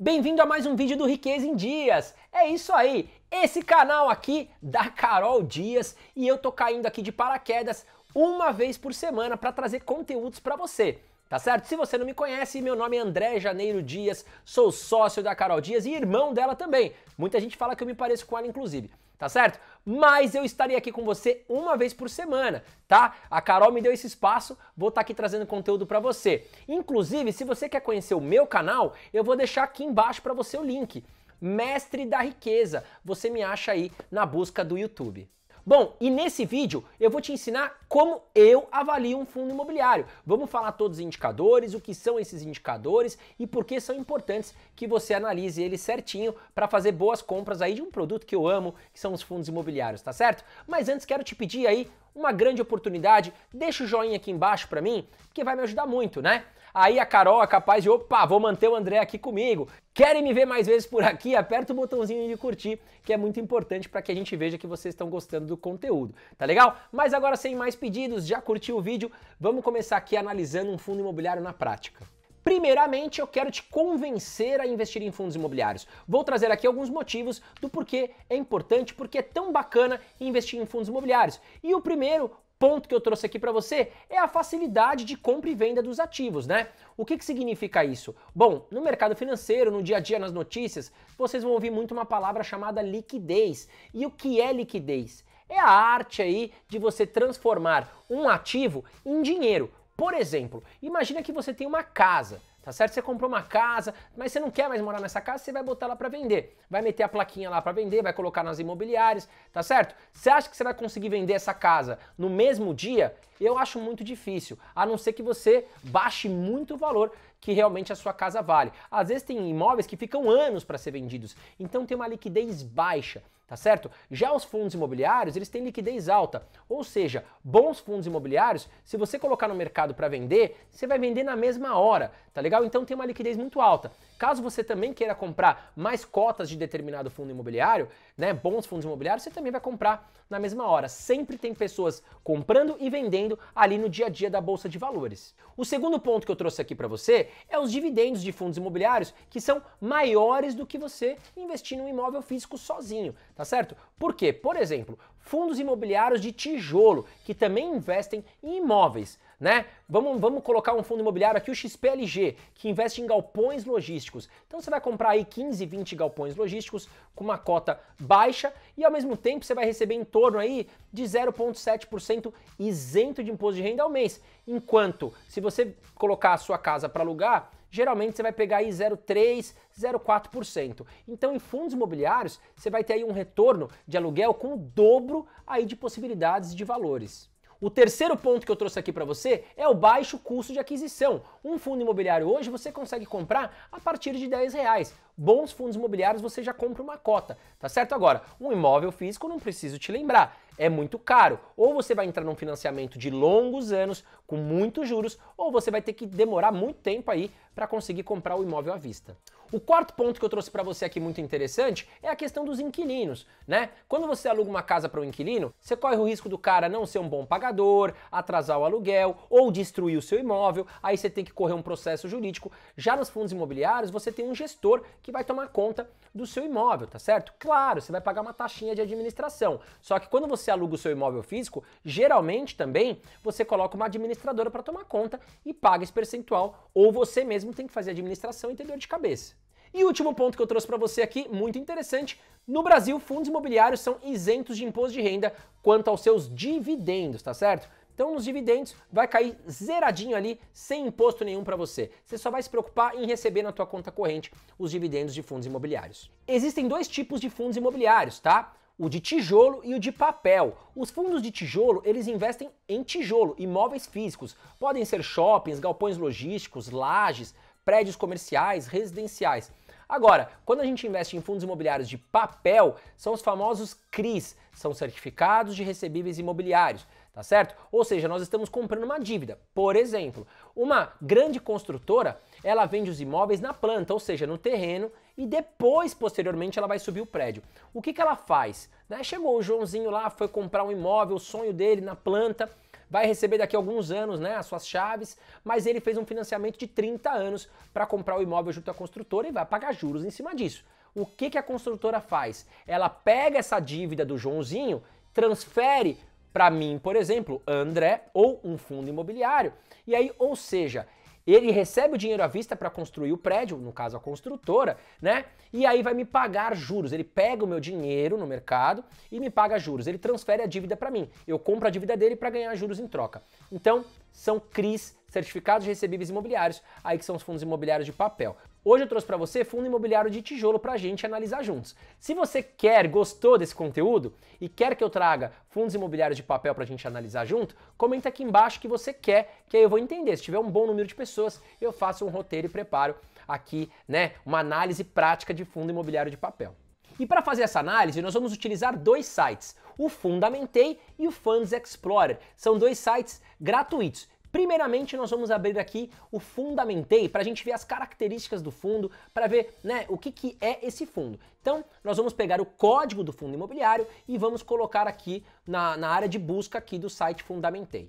Bem-vindo a mais um vídeo do Riqueza em Dias. É isso aí, esse canal aqui da Carol Dias e eu tô caindo aqui de paraquedas uma vez por semana para trazer conteúdos para você. Tá certo? Se você não me conhece, meu nome é André Janeiro Dias, sou sócio da Carol Dias e irmão dela também. Muita gente fala que eu me pareço com ela, inclusive. Tá certo? mas eu estarei aqui com você uma vez por semana, tá? A Carol me deu esse espaço, vou estar tá aqui trazendo conteúdo para você. Inclusive, se você quer conhecer o meu canal, eu vou deixar aqui embaixo para você o link. Mestre da Riqueza, você me acha aí na busca do YouTube. Bom, e nesse vídeo eu vou te ensinar como eu avalio um fundo imobiliário. Vamos falar todos os indicadores, o que são esses indicadores e por que são importantes que você analise eles certinho para fazer boas compras aí de um produto que eu amo, que são os fundos imobiliários, tá certo? Mas antes quero te pedir aí uma grande oportunidade, deixa o joinha aqui embaixo para mim, que vai me ajudar muito, né? Aí a Carol é capaz de, opa, vou manter o André aqui comigo. Querem me ver mais vezes por aqui? Aperta o botãozinho de curtir, que é muito importante para que a gente veja que vocês estão gostando do conteúdo, tá legal? Mas agora sem mais pedidos, já curtiu o vídeo? Vamos começar aqui analisando um fundo imobiliário na prática. Primeiramente, eu quero te convencer a investir em fundos imobiliários. Vou trazer aqui alguns motivos do porquê é importante, porque é tão bacana investir em fundos imobiliários. E o primeiro, ponto que eu trouxe aqui para você é a facilidade de compra e venda dos ativos, né? O que, que significa isso? Bom, no mercado financeiro, no dia a dia, nas notícias, vocês vão ouvir muito uma palavra chamada liquidez. E o que é liquidez? É a arte aí de você transformar um ativo em dinheiro. Por exemplo, imagina que você tem uma casa. Tá certo? Você comprou uma casa, mas você não quer mais morar nessa casa, você vai botar lá para vender. Vai meter a plaquinha lá para vender, vai colocar nas imobiliárias, tá certo? Você acha que você vai conseguir vender essa casa no mesmo dia? Eu acho muito difícil, a não ser que você baixe muito o valor que realmente a sua casa vale. Às vezes tem imóveis que ficam anos para ser vendidos, então tem uma liquidez baixa tá certo? Já os fundos imobiliários, eles têm liquidez alta, ou seja, bons fundos imobiliários, se você colocar no mercado para vender, você vai vender na mesma hora, tá legal? Então tem uma liquidez muito alta. Caso você também queira comprar mais cotas de determinado fundo imobiliário, né, bons fundos imobiliários, você também vai comprar na mesma hora. Sempre tem pessoas comprando e vendendo ali no dia a dia da bolsa de valores. O segundo ponto que eu trouxe aqui para você é os dividendos de fundos imobiliários que são maiores do que você investir num imóvel físico sozinho, tá tá certo? Porque, por exemplo, fundos imobiliários de tijolo, que também investem em imóveis, né? Vamos, vamos colocar um fundo imobiliário aqui, o XPLG, que investe em galpões logísticos. Então você vai comprar aí 15, 20 galpões logísticos com uma cota baixa e ao mesmo tempo você vai receber em torno aí de 0,7% isento de imposto de renda ao mês. Enquanto se você colocar a sua casa para alugar, geralmente você vai pegar aí 0,3, 0,4%. Então, em fundos imobiliários, você vai ter aí um retorno de aluguel com o dobro aí de possibilidades de valores. O terceiro ponto que eu trouxe aqui para você é o baixo custo de aquisição. Um fundo imobiliário hoje você consegue comprar a partir de 10 reais. Bons fundos imobiliários você já compra uma cota, tá certo? Agora, um imóvel físico não preciso te lembrar, é muito caro. Ou você vai entrar num financiamento de longos anos, com muitos juros, ou você vai ter que demorar muito tempo aí para conseguir comprar o imóvel à vista. O quarto ponto que eu trouxe para você aqui muito interessante é a questão dos inquilinos, né? Quando você aluga uma casa para um inquilino, você corre o risco do cara não ser um bom pagador, atrasar o aluguel ou destruir o seu imóvel, aí você tem que correr um processo jurídico. Já nos fundos imobiliários, você tem um gestor que vai tomar conta do seu imóvel, tá certo? Claro, você vai pagar uma taxinha de administração. Só que quando você aluga o seu imóvel físico, geralmente também você coloca uma administradora para tomar conta e paga esse percentual, ou você mesmo tem que fazer administração e ter dor de cabeça. E último ponto que eu trouxe para você aqui, muito interessante, no Brasil fundos imobiliários são isentos de imposto de renda quanto aos seus dividendos, tá certo? Então, nos dividendos, vai cair zeradinho ali, sem imposto nenhum para você. Você só vai se preocupar em receber na tua conta corrente os dividendos de fundos imobiliários. Existem dois tipos de fundos imobiliários, tá? O de tijolo e o de papel. Os fundos de tijolo, eles investem em tijolo, imóveis físicos. Podem ser shoppings, galpões logísticos, lajes, prédios comerciais, residenciais. Agora, quando a gente investe em fundos imobiliários de papel, são os famosos CRIs, são certificados de recebíveis imobiliários, tá certo? Ou seja, nós estamos comprando uma dívida. Por exemplo, uma grande construtora, ela vende os imóveis na planta, ou seja, no terreno, e depois, posteriormente, ela vai subir o prédio. O que, que ela faz? Né? Chegou o Joãozinho lá, foi comprar um imóvel, o sonho dele na planta, vai receber daqui a alguns anos né, as suas chaves, mas ele fez um financiamento de 30 anos para comprar o imóvel junto à construtora e vai pagar juros em cima disso. O que, que a construtora faz? Ela pega essa dívida do Joãozinho, transfere para mim, por exemplo, André ou um fundo imobiliário. E aí, ou seja, ele recebe o dinheiro à vista para construir o prédio, no caso a construtora, né? E aí vai me pagar juros. Ele pega o meu dinheiro no mercado e me paga juros. Ele transfere a dívida para mim. Eu compro a dívida dele para ganhar juros em troca. Então, são CRIs, certificados de recebíveis imobiliários, aí que são os fundos imobiliários de papel. Hoje eu trouxe para você fundo imobiliário de tijolo para a gente analisar juntos. Se você quer, gostou desse conteúdo e quer que eu traga fundos imobiliários de papel para a gente analisar junto, comenta aqui embaixo que você quer, que aí eu vou entender. Se tiver um bom número de pessoas, eu faço um roteiro e preparo aqui, né, uma análise prática de fundo imobiliário de papel. E para fazer essa análise, nós vamos utilizar dois sites, o Fundamentei e o Funds Explorer. São dois sites gratuitos Primeiramente, nós vamos abrir aqui o Fundamentei para a gente ver as características do fundo, para ver né, o que, que é esse fundo. Então, nós vamos pegar o código do fundo imobiliário e vamos colocar aqui na, na área de busca aqui do site Fundamentei.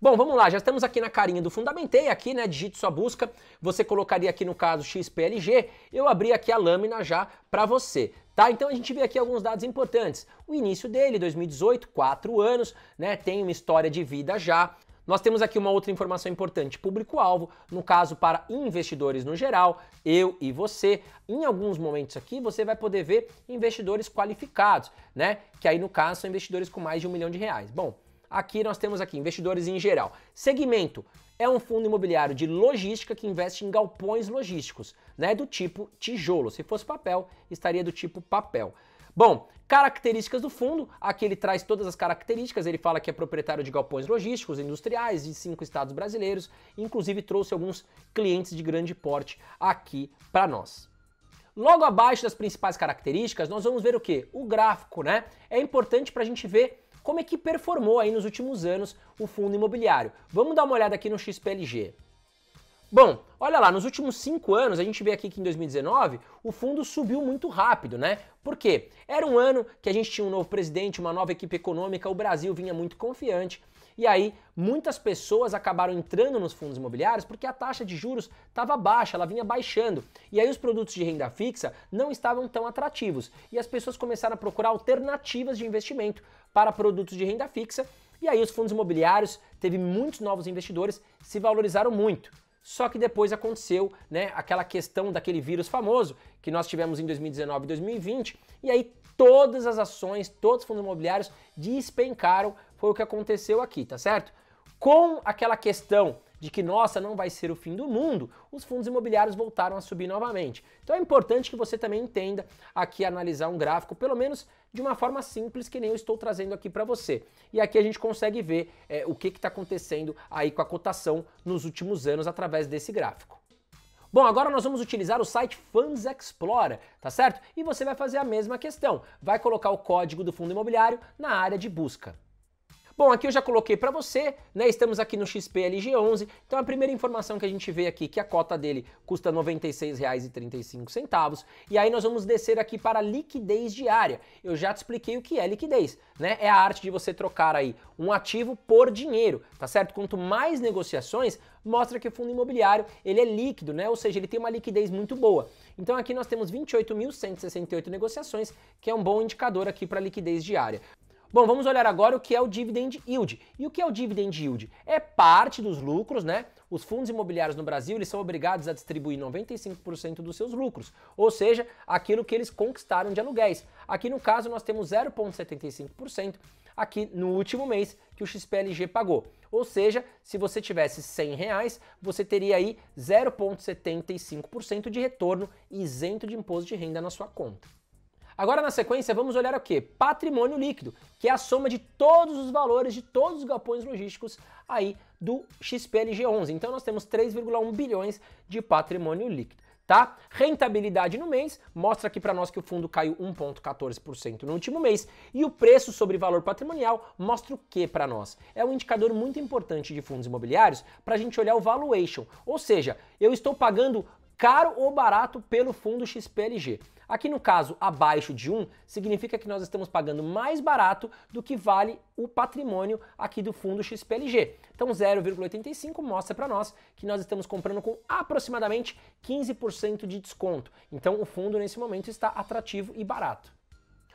Bom, vamos lá, já estamos aqui na carinha do Fundamentei, aqui, né, digite sua busca, você colocaria aqui no caso XPLG, eu abri aqui a lâmina já para você, tá? Então a gente vê aqui alguns dados importantes, o início dele, 2018, 4 anos, né, tem uma história de vida já, nós temos aqui uma outra informação importante, público-alvo, no caso para investidores no geral, eu e você. Em alguns momentos aqui você vai poder ver investidores qualificados, né? Que aí no caso são investidores com mais de um milhão de reais. Bom, aqui nós temos aqui investidores em geral. Segmento é um fundo imobiliário de logística que investe em galpões logísticos, né? Do tipo tijolo. Se fosse papel, estaria do tipo papel. Bom, Características do fundo, aqui ele traz todas as características, ele fala que é proprietário de galpões logísticos, industriais, de cinco estados brasileiros, inclusive trouxe alguns clientes de grande porte aqui para nós. Logo abaixo das principais características, nós vamos ver o que? O gráfico, né? É importante para a gente ver como é que performou aí nos últimos anos o fundo imobiliário. Vamos dar uma olhada aqui no XPLG. Bom, olha lá, nos últimos cinco anos, a gente vê aqui que em 2019 o fundo subiu muito rápido, né? Por quê? Era um ano que a gente tinha um novo presidente, uma nova equipe econômica, o Brasil vinha muito confiante. E aí, muitas pessoas acabaram entrando nos fundos imobiliários porque a taxa de juros estava baixa, ela vinha baixando. E aí, os produtos de renda fixa não estavam tão atrativos. E as pessoas começaram a procurar alternativas de investimento para produtos de renda fixa. E aí, os fundos imobiliários teve muitos novos investidores, se valorizaram muito. Só que depois aconteceu, né, aquela questão daquele vírus famoso que nós tivemos em 2019 e 2020, e aí todas as ações, todos os fundos imobiliários despencaram, foi o que aconteceu aqui, tá certo? Com aquela questão de que nossa, não vai ser o fim do mundo, os fundos imobiliários voltaram a subir novamente. Então é importante que você também entenda aqui analisar um gráfico, pelo menos de uma forma simples que nem eu estou trazendo aqui para você. E aqui a gente consegue ver é, o que está acontecendo aí com a cotação nos últimos anos através desse gráfico. Bom, agora nós vamos utilizar o site Funds Explorer, tá certo? E você vai fazer a mesma questão. Vai colocar o código do fundo imobiliário na área de busca. Bom, aqui eu já coloquei para você, né? Estamos aqui no XPLG11. Então a primeira informação que a gente vê aqui que a cota dele custa R$ 96,35. E aí nós vamos descer aqui para liquidez diária. Eu já te expliquei o que é liquidez, né? É a arte de você trocar aí um ativo por dinheiro, tá certo? Quanto mais negociações, mostra que o fundo imobiliário, ele é líquido, né? Ou seja, ele tem uma liquidez muito boa. Então aqui nós temos 28.168 negociações, que é um bom indicador aqui para liquidez diária. Bom, vamos olhar agora o que é o dividend yield. E o que é o dividend yield? É parte dos lucros, né? Os fundos imobiliários no Brasil, eles são obrigados a distribuir 95% dos seus lucros, ou seja, aquilo que eles conquistaram de aluguéis. Aqui no caso nós temos 0.75% aqui no último mês que o XPLG pagou. Ou seja, se você tivesse R$ reais, você teria aí 0,75% de retorno isento de imposto de renda na sua conta. Agora, na sequência, vamos olhar o que? Patrimônio líquido, que é a soma de todos os valores de todos os galpões logísticos aí do XPLG11. Então, nós temos 3,1 bilhões de patrimônio líquido. Tá? Rentabilidade no mês mostra aqui para nós que o fundo caiu 1.14% no último mês e o preço sobre valor patrimonial mostra o que para nós? É um indicador muito importante de fundos imobiliários para a gente olhar o valuation, ou seja, eu estou pagando caro ou barato pelo fundo XPLG. Aqui no caso, abaixo de 1, significa que nós estamos pagando mais barato do que vale o patrimônio aqui do fundo XPLG. Então 0,85 mostra para nós que nós estamos comprando com aproximadamente 15% de desconto. Então o fundo nesse momento está atrativo e barato.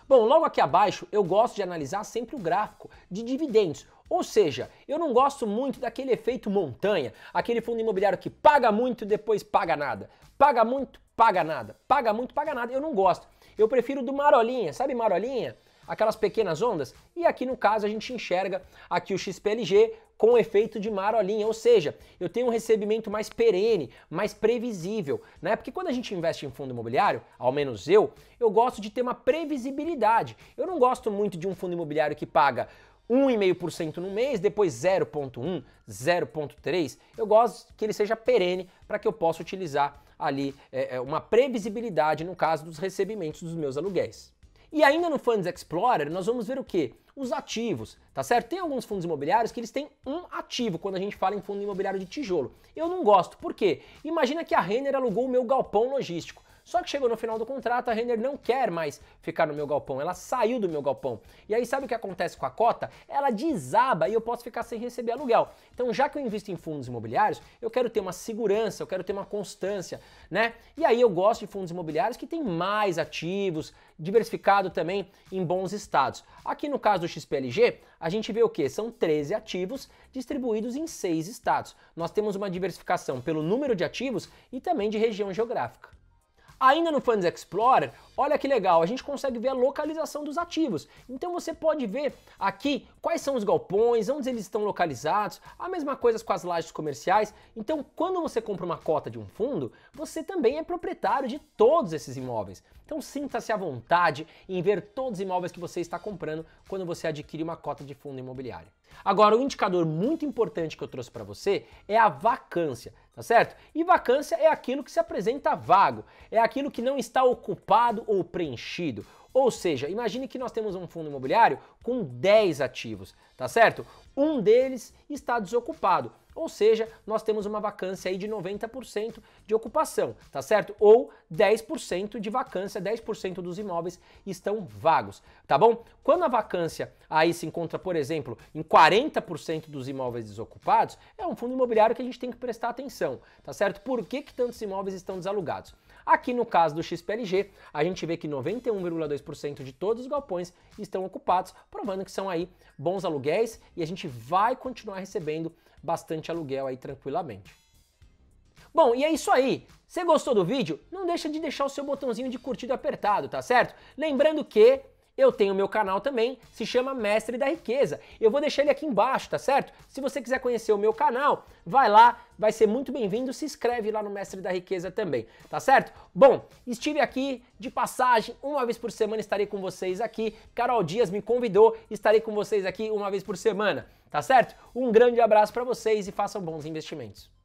Bom, logo aqui abaixo eu gosto de analisar sempre o gráfico de dividendos, ou seja, eu não gosto muito daquele efeito montanha, aquele fundo imobiliário que paga muito e depois paga nada. Paga muito, paga nada. Paga muito, paga nada. Eu não gosto. Eu prefiro do marolinha. Sabe marolinha? Aquelas pequenas ondas? E aqui no caso a gente enxerga aqui o XPLG com efeito de marolinha, ou seja, eu tenho um recebimento mais perene, mais previsível, né? Porque quando a gente investe em fundo imobiliário, ao menos eu, eu gosto de ter uma previsibilidade. Eu não gosto muito de um fundo imobiliário que paga 1,5% no mês, depois 0,1, 0,3, eu gosto que ele seja perene para que eu possa utilizar ali é, é, uma previsibilidade no caso dos recebimentos dos meus aluguéis. E ainda no Funds Explorer, nós vamos ver o que? Os ativos, tá certo? Tem alguns fundos imobiliários que eles têm um ativo quando a gente fala em fundo imobiliário de tijolo. Eu não gosto, por quê? Imagina que a Renner alugou o meu galpão logístico. Só que chegou no final do contrato, a Renner não quer mais ficar no meu galpão, ela saiu do meu galpão. E aí sabe o que acontece com a cota? Ela desaba e eu posso ficar sem receber aluguel. Então, já que eu invisto em fundos imobiliários, eu quero ter uma segurança, eu quero ter uma constância, né? E aí eu gosto de fundos imobiliários que tem mais ativos, diversificado também em bons estados. Aqui no caso do XPLG, a gente vê o que? São 13 ativos distribuídos em seis estados. Nós temos uma diversificação pelo número de ativos e também de região geográfica. Ainda no Fans Explorer, Olha que legal, a gente consegue ver a localização dos ativos. Então você pode ver aqui quais são os galpões, onde eles estão localizados, a mesma coisa com as lajes comerciais. Então, quando você compra uma cota de um fundo, você também é proprietário de todos esses imóveis. Então, sinta-se à vontade em ver todos os imóveis que você está comprando quando você adquire uma cota de fundo imobiliário. Agora, o um indicador muito importante que eu trouxe para você é a vacância, tá certo? E vacância é aquilo que se apresenta vago, é aquilo que não está ocupado ou preenchido. Ou seja, imagine que nós temos um fundo imobiliário com 10 ativos, tá certo? Um deles está desocupado, ou seja, nós temos uma vacância aí de 90% de ocupação, tá certo? Ou 10% de vacância, 10% dos imóveis estão vagos, tá bom? Quando a vacância aí se encontra, por exemplo, em 40% dos imóveis desocupados, é um fundo imobiliário que a gente tem que prestar atenção, tá certo? Por que, que tantos imóveis estão desalugados? Aqui no caso do XPLG, a gente vê que 91,2% de todos os galpões estão ocupados, provando que são aí bons aluguéis e a gente vai continuar recebendo bastante aluguel aí tranquilamente. Bom, e é isso aí. Você gostou do vídeo? Não deixa de deixar o seu botãozinho de curtida apertado, tá certo? Lembrando que eu tenho meu canal também, se chama Mestre da Riqueza. Eu vou deixar ele aqui embaixo, tá certo? Se você quiser conhecer o meu canal, vai lá, vai ser muito bem-vindo, se inscreve lá no Mestre da Riqueza também, tá certo? Bom, estive aqui de passagem, uma vez por semana estarei com vocês aqui. Carol Dias me convidou, estarei com vocês aqui uma vez por semana, tá certo? Um grande abraço para vocês e façam bons investimentos.